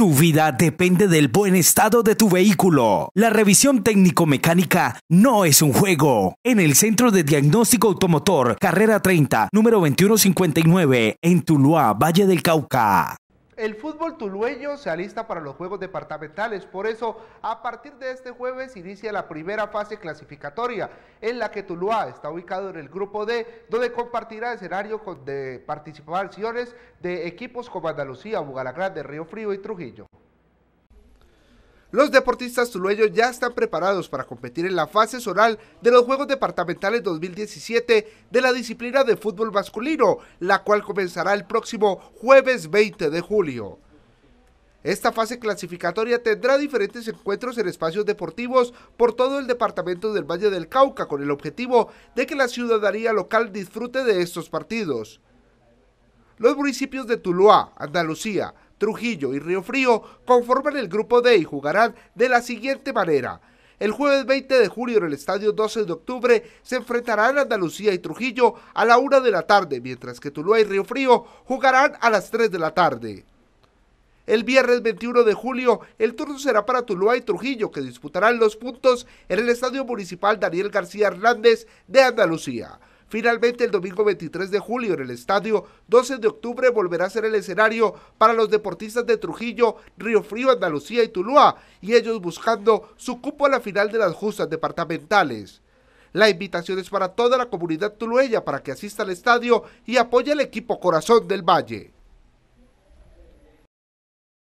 Tu vida depende del buen estado de tu vehículo. La revisión técnico-mecánica no es un juego. En el Centro de Diagnóstico Automotor, carrera 30, número 2159, en Tuluá, Valle del Cauca. El fútbol tulueño se alista para los Juegos Departamentales, por eso a partir de este jueves inicia la primera fase clasificatoria en la que Tuluá está ubicado en el grupo D, donde compartirá escenario con de participaciones de equipos como Andalucía, Bugalagrande, Río Frío y Trujillo. Los deportistas tulueños ya están preparados para competir en la fase zonal de los Juegos Departamentales 2017 de la disciplina de fútbol masculino, la cual comenzará el próximo jueves 20 de julio. Esta fase clasificatoria tendrá diferentes encuentros en espacios deportivos por todo el departamento del Valle del Cauca con el objetivo de que la ciudadanía local disfrute de estos partidos. Los municipios de Tuluá, Andalucía, Trujillo y Río Frío conforman el grupo D y jugarán de la siguiente manera. El jueves 20 de julio en el estadio 12 de octubre se enfrentarán Andalucía y Trujillo a la 1 de la tarde, mientras que Tuluá y Río Frío jugarán a las 3 de la tarde. El viernes 21 de julio, el turno será para Tuluá y Trujillo, que disputarán los puntos en el Estadio Municipal Daniel García Hernández de Andalucía. Finalmente, el domingo 23 de julio en el estadio 12 de octubre volverá a ser el escenario para los deportistas de Trujillo, Río Frío, Andalucía y Tuluá, y ellos buscando su cupo a la final de las justas departamentales. La invitación es para toda la comunidad tulueña para que asista al estadio y apoye al equipo Corazón del Valle.